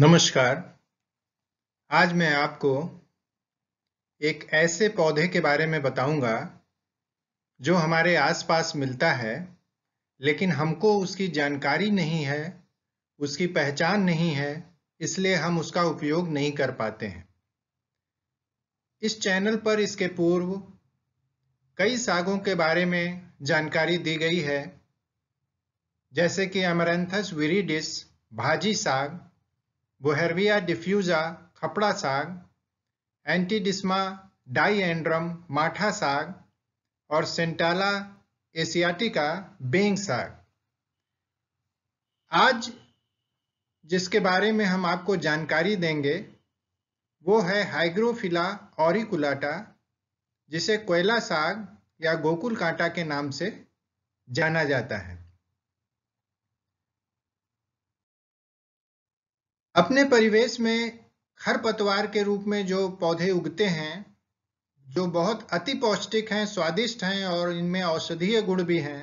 नमस्कार आज मैं आपको एक ऐसे पौधे के बारे में बताऊंगा जो हमारे आसपास मिलता है लेकिन हमको उसकी जानकारी नहीं है उसकी पहचान नहीं है इसलिए हम उसका उपयोग नहीं कर पाते हैं इस चैनल पर इसके पूर्व कई सागों के बारे में जानकारी दी गई है जैसे कि अमरंथस विरिडिस भाजी साग डिफ्यूजा खपड़ा साग sag, डाई एंड्रम माठा साग और सेंटाला एशियाटिका बेंग साग आज जिसके बारे में हम आपको जानकारी देंगे वो है हाइग्रोफिला ऑरिकुलाटा जिसे कोयला साग या गोकुल कांटा के नाम से जाना जाता है अपने परिवेश में खरपतवार के रूप में जो पौधे उगते हैं जो बहुत अति पौष्टिक हैं स्वादिष्ट हैं और इनमें औषधीय गुण भी हैं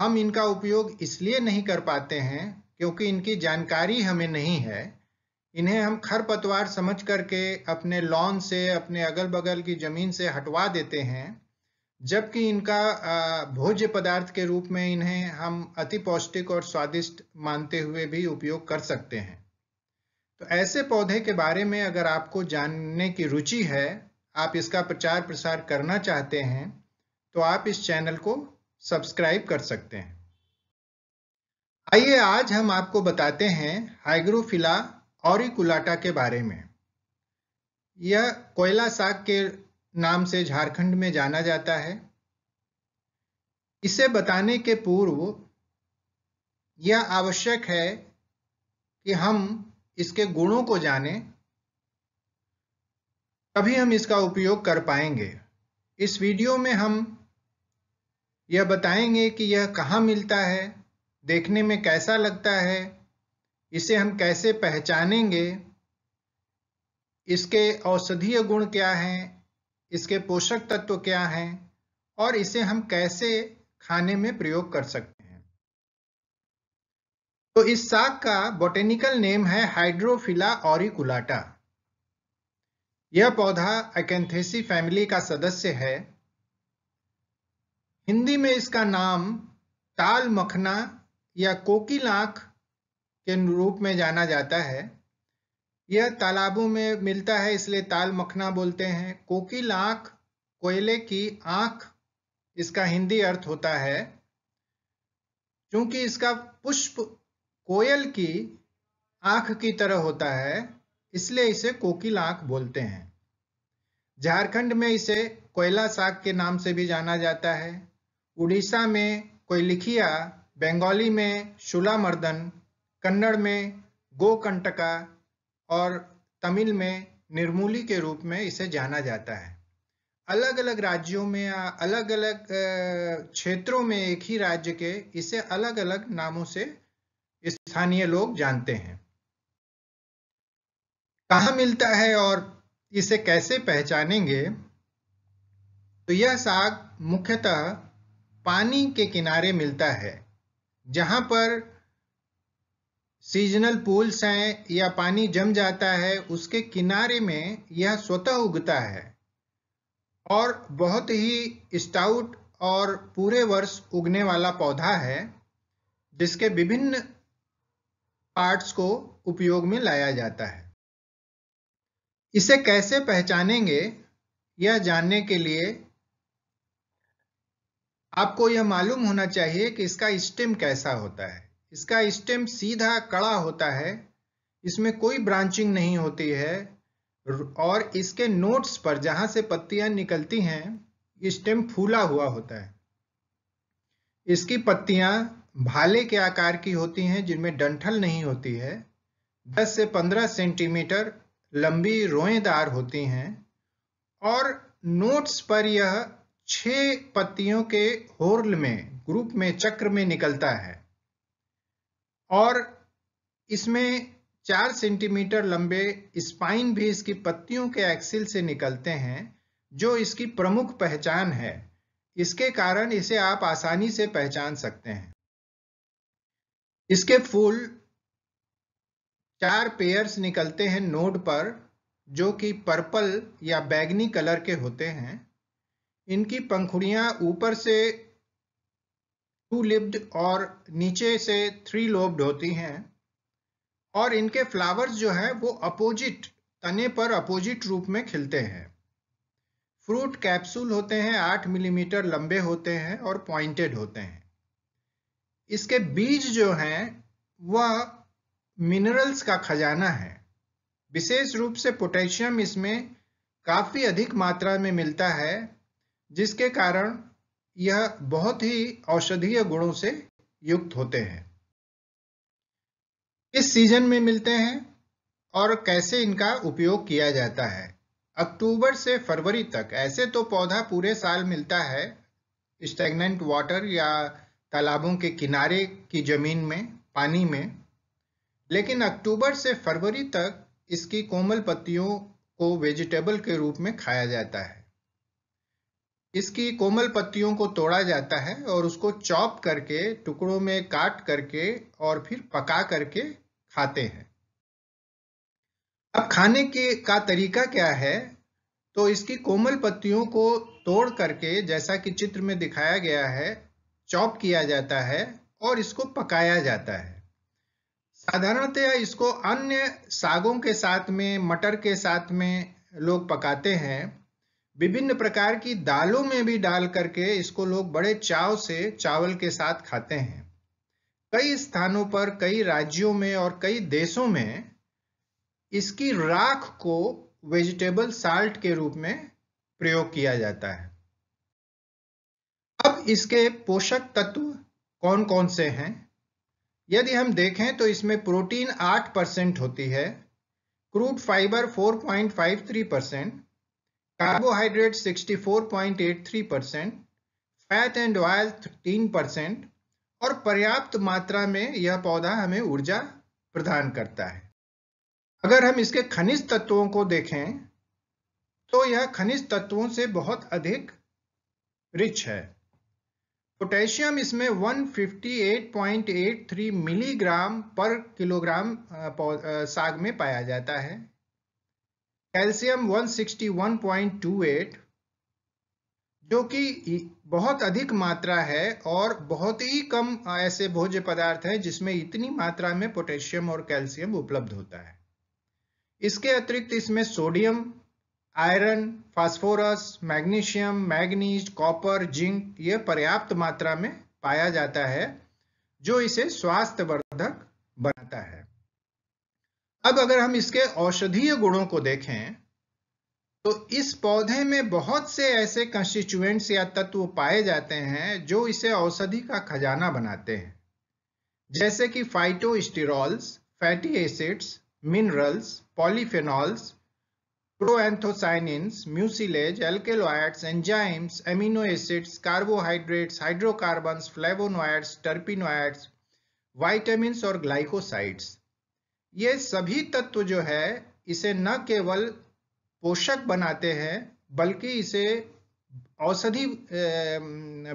हम इनका उपयोग इसलिए नहीं कर पाते हैं क्योंकि इनकी जानकारी हमें नहीं है इन्हें हम खरपतवार समझ करके अपने लॉन से अपने अगल बगल की ज़मीन से हटवा देते हैं जबकि इनका भोज्य पदार्थ के रूप में इन्हें हम अति पौष्टिक और स्वादिष्ट मानते हुए भी उपयोग कर सकते हैं तो ऐसे पौधे के बारे में अगर आपको जानने की रुचि है आप इसका प्रचार प्रसार करना चाहते हैं तो आप इस चैनल को सब्सक्राइब कर सकते हैं आइए आज हम आपको बताते हैं हाइग्रोफिला और के बारे में यह कोयला साग के नाम से झारखंड में जाना जाता है इसे बताने के पूर्व यह आवश्यक है कि हम इसके गुणों को जाने तभी हम इसका उपयोग कर पाएंगे इस वीडियो में हम यह बताएंगे कि यह कहाँ मिलता है देखने में कैसा लगता है इसे हम कैसे पहचानेंगे इसके औषधीय गुण क्या हैं इसके पोषक तत्व क्या हैं और इसे हम कैसे खाने में प्रयोग कर सकते हैं तो इस साग का बोटेनिकल नेम है हाइड्रोफिला ऑरिकुलाटा यह पौधा एकेंथेसी फैमिली का सदस्य है हिंदी में इसका नाम ताल मखना या कोकिलाख के रूप में जाना जाता है यह तालाबों में मिलता है इसलिए ताल मखना बोलते हैं कोकिलाख कोयले की आंख इसका हिंदी अर्थ होता है क्योंकि इसका पुष्प कोयल की आंख की तरह होता है इसलिए इसे कोकिल आंख बोलते हैं झारखंड में इसे कोयला साग के नाम से भी जाना जाता है उड़ीसा में कोयलिखिया बंगाली में शुला मर्दन कन्नड़ में गोकंटका और तमिल में निर्मूली के रूप में इसे जाना जाता है अलग अलग राज्यों में अलग अलग क्षेत्रों में एक ही राज्य के इसे अलग अलग नामों से स्थानीय लोग जानते हैं कहा मिलता है और इसे कैसे पहचानेंगे तो यह साग मुख्यतः पानी के किनारे मिलता है जहां पर सीजनल पूल्स हैं या पानी जम जाता है उसके किनारे में यह स्वतः उगता है और बहुत ही स्टाउट और पूरे वर्ष उगने वाला पौधा है जिसके विभिन्न पार्ट्स को उपयोग में लाया जाता है इसे कैसे पहचानेंगे यह जानने के लिए आपको यह मालूम होना चाहिए कि इसका स्टेम कैसा होता है इसका स्टेम सीधा कड़ा होता है इसमें कोई ब्रांचिंग नहीं होती है और इसके नोट्स पर जहां से पत्तियां निकलती हैं स्टेम फूला हुआ होता है इसकी पत्तियां भाले के आकार की होती हैं जिनमें डंठल नहीं होती है 10 से 15 सेंटीमीटर लंबी रोएदार होती हैं और नोट्स पर यह छह पत्तियों के होर्ल में ग्रुप में चक्र में निकलता है और इसमें चार सेंटीमीटर लंबे स्पाइन भी इसकी पत्तियों के एक्सिल से निकलते हैं जो इसकी प्रमुख पहचान है इसके कारण इसे आप आसानी से पहचान सकते हैं इसके फूल चार पेयर्स निकलते हैं नोड पर जो कि पर्पल या बैगनी कलर के होते हैं इनकी पंखुड़ियां ऊपर से टू लिप्ड और नीचे से थ्री लोब्ड होती हैं और इनके फ्लावर्स जो हैं वो अपोजिट तने पर अपोजिट रूप में खिलते हैं फ्रूट कैप्सूल होते हैं आठ मिलीमीटर लंबे होते हैं और पॉइंटेड होते हैं इसके बीज जो हैं वह मिनरल्स का खजाना है विशेष रूप से पोटेशियम इसमें काफ़ी अधिक मात्रा में मिलता है जिसके कारण यह बहुत ही औषधीय गुणों से युक्त होते हैं किस सीजन में मिलते हैं और कैसे इनका उपयोग किया जाता है अक्टूबर से फरवरी तक ऐसे तो पौधा पूरे साल मिलता है स्टेगनेंट वाटर या तालाबों के किनारे की जमीन में पानी में लेकिन अक्टूबर से फरवरी तक इसकी कोमल पत्तियों को वेजिटेबल के रूप में खाया जाता है इसकी कोमल पत्तियों को तोड़ा जाता है और उसको चॉप करके टुकड़ों में काट करके और फिर पका करके खाते हैं अब खाने के का तरीका क्या है तो इसकी कोमल पत्तियों को तोड़ करके जैसा कि चित्र में दिखाया गया है चॉप किया जाता है और इसको पकाया जाता है साधारणतया इसको अन्य सागों के साथ में मटर के साथ में लोग पकाते हैं विभिन्न प्रकार की दालों में भी डाल करके इसको लोग बड़े चाव से चावल के साथ खाते हैं कई स्थानों पर कई राज्यों में और कई देशों में इसकी राख को वेजिटेबल साल्ट के रूप में प्रयोग किया जाता है इसके पोषक तत्व कौन कौन से हैं यदि हम देखें तो इसमें प्रोटीन 8 परसेंट होती है crude fibre 4.53 percent carbohydrate 64.83 percent fat and oil 13 percent और पर्याप्त मात्रा में यह पौधा हमें ऊर्जा प्रदान करता है अगर हम इसके खनिज तत्वों को देखें तो यह खनिज तत्वों से बहुत अधिक रिच है पोटेशियम इसमें 158.83 मिलीग्राम पर किलोग्राम साग में पाया जाता है कैल्शियम 161.28 जो कि बहुत अधिक मात्रा है और बहुत ही कम ऐसे भोज्य पदार्थ हैं जिसमें इतनी मात्रा में पोटेशियम और कैल्शियम उपलब्ध होता है इसके अतिरिक्त इसमें sodium iron phosphorus magnesium manganese copper zinc ये पर्याप्त मात्रा में पाया जाता है जो इसे स्वास्थ्यवर्धक बनाता है अब अगर हम इसके औषधीय गुणों को देखें तो इस पौधे में बहुत से ऐसे कंस्टिट्यूएंट्स या तत्व पाए जाते हैं जो इसे औषधि का खजाना बनाते हैं जैसे कि phytosterols fatty acids minerals polyphenols proanthocyanins, mucilage, alkaloids, enzymes, amino acids, carbohydrates, hydrocarbons, flavonoids, terpenoids, vitamins और glycosides. ये सभी तत्व जो है इसे न केवल पोषक बनाते हैं बल्कि इसे औषधि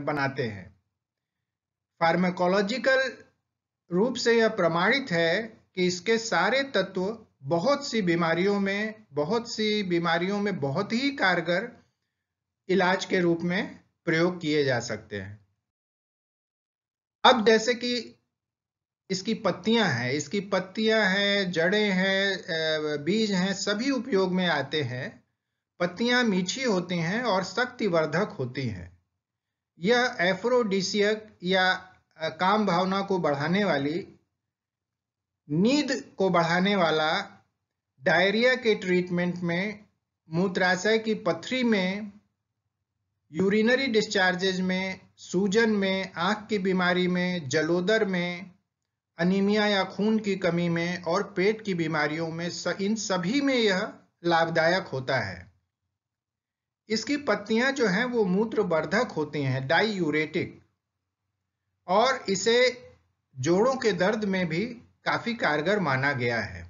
बनाते हैं फार्माकोलॉजिकल रूप से यह प्रमाणित है कि इसके सारे तत्व बहुत सी बीमारियों में बहुत सी बीमारियों में बहुत ही कारगर इलाज के रूप में प्रयोग किए जा सकते हैं अब जैसे कि इसकी पत्तियां हैं इसकी पत्तियां हैं जड़ें हैं बीज हैं सभी उपयोग में आते हैं पत्तियां मीठी होती हैं और शक्तिवर्धक होती हैं यह एफ्रोडिसियक या काम भावना को बढ़ाने वाली नींद को बढ़ाने वाला डायरिया के ट्रीटमेंट में मूत्राशय की पथरी में यूरिनरी डिस्चार्जेज में सूजन में आँख की बीमारी में जलोदर में अनीमिया या खून की कमी में और पेट की बीमारियों में इन सभी में यह लाभदायक होता है इसकी पत्तियां जो हैं वो मूत्रवर्धक होती हैं यूरेटिक और इसे जोड़ों के दर्द में भी काफ़ी कारगर माना गया है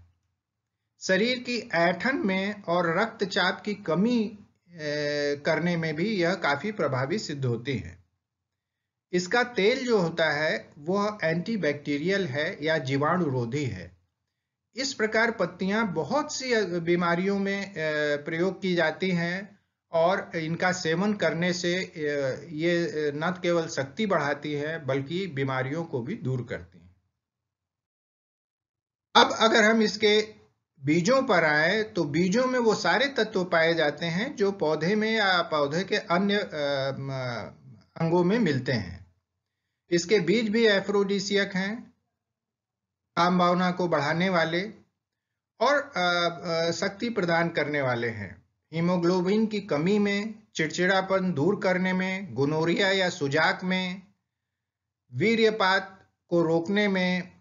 शरीर की ऐठन में और रक्तचाप की कमी करने में भी यह काफ़ी प्रभावी सिद्ध होती है इसका तेल जो होता है वह एंटीबैक्टीरियल है या जीवाणुरोधी है इस प्रकार पत्तियां बहुत सी बीमारियों में प्रयोग की जाती हैं और इनका सेवन करने से ये न केवल शक्ति बढ़ाती है बल्कि बीमारियों को भी दूर करती है अब अगर हम इसके बीजों पर आए तो बीजों में वो सारे तत्व पाए जाते हैं जो पौधे में या पौधे के अन्य अंगों में मिलते हैं इसके बीज भी एफ्रोडिसियक हैं काम भावना को बढ़ाने वाले और शक्ति प्रदान करने वाले हैं हीमोग्लोबिन की कमी में चिड़चिड़ापन दूर करने में गुनोरिया या सुजाक में वीर्यपात को रोकने में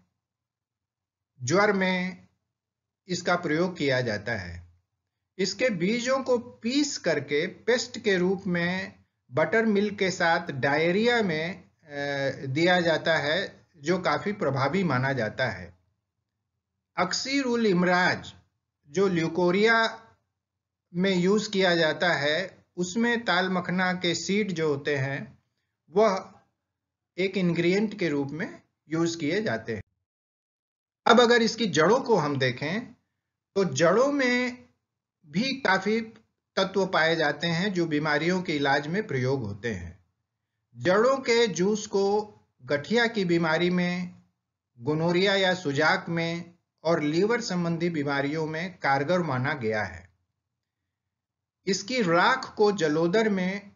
ज्वर में इसका प्रयोग किया जाता है इसके बीजों को पीस करके पेस्ट के रूप में बटर मिल्क के साथ डायरिया में दिया जाता है जो काफ़ी प्रभावी माना जाता है अक्सर उल इमराज जो ल्यूकोरिया में यूज़ किया जाता है उसमें ताल मखना के सीड जो होते हैं वह एक इंग्रेडिएंट के रूप में यूज़ किए जाते हैं अब अगर इसकी जड़ों को हम देखें तो जड़ों में भी काफी तत्व पाए जाते हैं जो बीमारियों के इलाज में प्रयोग होते हैं जड़ों के जूस को गठिया की बीमारी में गोनोरिया या सुजाक में और लीवर संबंधी बीमारियों में कारगर माना गया है इसकी राख को जलोदर में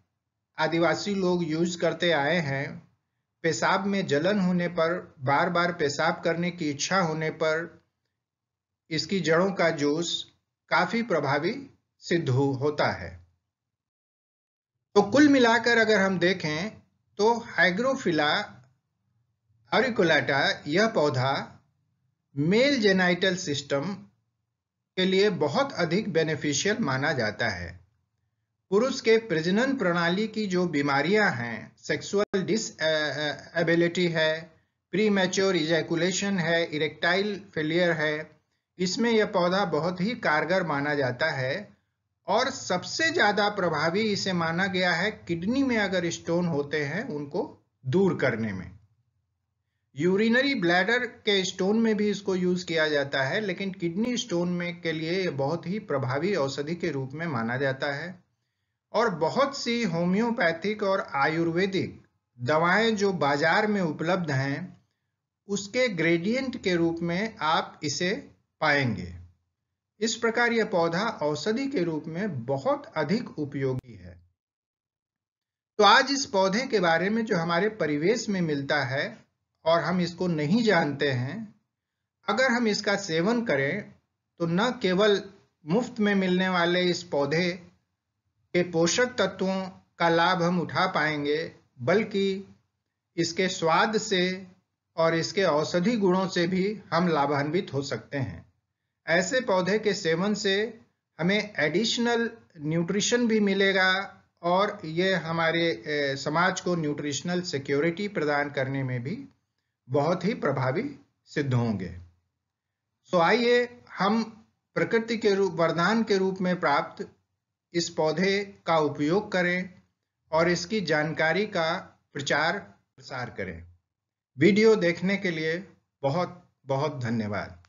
आदिवासी लोग यूज करते आए हैं पेशाब में जलन होने पर बार बार पेशाब करने की इच्छा होने पर इसकी जड़ों का जूस काफी प्रभावी सिद्ध होता है तो कुल मिलाकर अगर हम देखें तो हाइग्रोफिला ऑरिकुलाटा यह पौधा मेल जेनाइटल सिस्टम के लिए बहुत अधिक बेनिफिशियल माना जाता है पुरुष के प्रजनन प्रणाली की जो बीमारियां हैं सेक्सुअल डिस एबिलिटी है प्री मैच्योर इजैकुलेशन है इरेक्टाइल फेलियर है इसमें यह पौधा बहुत ही कारगर माना जाता है और सबसे ज़्यादा प्रभावी इसे माना गया है किडनी में अगर स्टोन होते हैं उनको दूर करने में यूरिनरी ब्लैडर के स्टोन में भी इसको यूज़ किया जाता है लेकिन किडनी स्टोन में के लिए यह बहुत ही प्रभावी औषधि के रूप में माना जाता है और बहुत सी होम्योपैथिक और आयुर्वेदिक दवाएं जो बाजार में उपलब्ध हैं उसके ग्रेडियंट के रूप में आप इसे पाएंगे इस प्रकार यह पौधा औषधि के रूप में बहुत अधिक उपयोगी है तो आज इस पौधे के बारे में जो हमारे परिवेश में मिलता है और हम इसको नहीं जानते हैं अगर हम इसका सेवन करें तो न केवल मुफ्त में मिलने वाले इस पौधे के पोषक तत्वों का लाभ हम उठा पाएंगे बल्कि इसके स्वाद से और इसके औषधि गुणों से भी हम लाभान्वित हो सकते हैं ऐसे पौधे के सेवन से हमें एडिशनल न्यूट्रिशन भी मिलेगा और ये हमारे समाज को न्यूट्रिशनल सिक्योरिटी प्रदान करने में भी बहुत ही प्रभावी सिद्ध होंगे सो आइए हम प्रकृति के रूप वरदान के रूप में प्राप्त इस पौधे का उपयोग करें और इसकी जानकारी का प्रचार प्रसार करें वीडियो देखने के लिए बहुत बहुत धन्यवाद